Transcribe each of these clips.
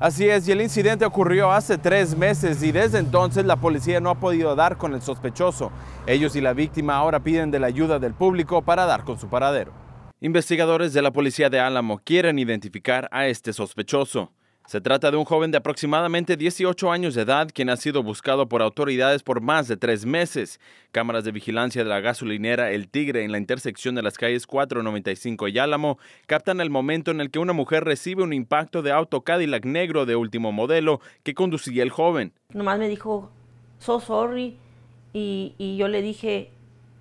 Así es, y el incidente ocurrió hace tres meses y desde entonces la policía no ha podido dar con el sospechoso. Ellos y la víctima ahora piden de la ayuda del público para dar con su paradero. Investigadores de la policía de Álamo quieren identificar a este sospechoso. Se trata de un joven de aproximadamente 18 años de edad quien ha sido buscado por autoridades por más de tres meses. Cámaras de vigilancia de la gasolinera El Tigre en la intersección de las calles 495 y Álamo captan el momento en el que una mujer recibe un impacto de auto Cadillac negro de último modelo que conducía el joven. Nomás me dijo, so sorry, y, y yo le dije,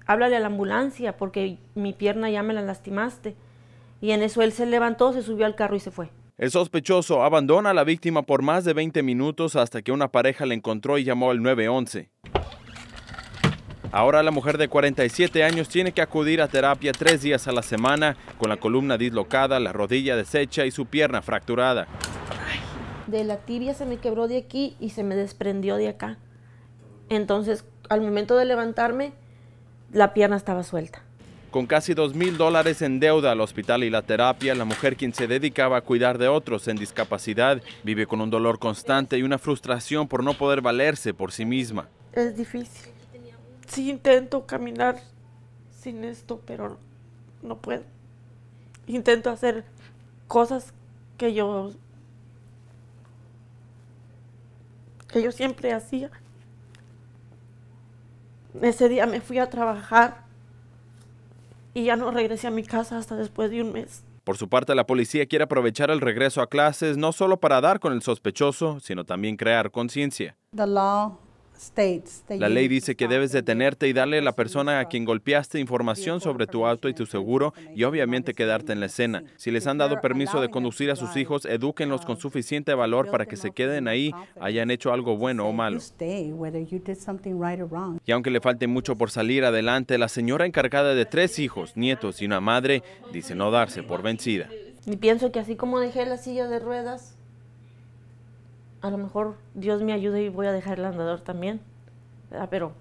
háblale a la ambulancia porque mi pierna ya me la lastimaste. Y en eso él se levantó, se subió al carro y se fue. El sospechoso abandona a la víctima por más de 20 minutos hasta que una pareja le encontró y llamó al 911. Ahora la mujer de 47 años tiene que acudir a terapia tres días a la semana con la columna dislocada, la rodilla deshecha y su pierna fracturada. De la tibia se me quebró de aquí y se me desprendió de acá. Entonces, al momento de levantarme, la pierna estaba suelta. Con casi 2 mil dólares en deuda al hospital y la terapia, la mujer quien se dedicaba a cuidar de otros en discapacidad vive con un dolor constante y una frustración por no poder valerse por sí misma. Es difícil. Sí intento caminar sin esto, pero no puedo. Intento hacer cosas que yo que yo siempre hacía. Ese día me fui a trabajar y ya no regresé a mi casa hasta después de un mes. Por su parte, la policía quiere aprovechar el regreso a clases no solo para dar con el sospechoso, sino también crear conciencia. La ley dice que debes detenerte y darle a la persona a quien golpeaste información sobre tu auto y tu seguro y obviamente quedarte en la escena. Si les han dado permiso de conducir a sus hijos, edúquenlos con um, suficiente valor para que se queden ahí, hayan hecho algo bueno o malo. Y aunque le falte mucho por salir adelante, la señora encargada de tres hijos, nietos y una madre dice no darse por vencida. Y pienso que así como dejé la silla de ruedas, a lo mejor Dios me ayude y voy a dejar el andador también. Ah, pero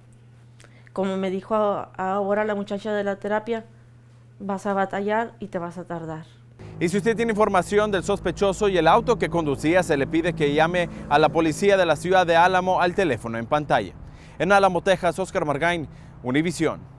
como me dijo ahora la muchacha de la terapia, vas a batallar y te vas a tardar. Y si usted tiene información del sospechoso y el auto que conducía, se le pide que llame a la policía de la ciudad de Álamo al teléfono en pantalla. En Álamo, Texas, Oscar Margain, Univisión.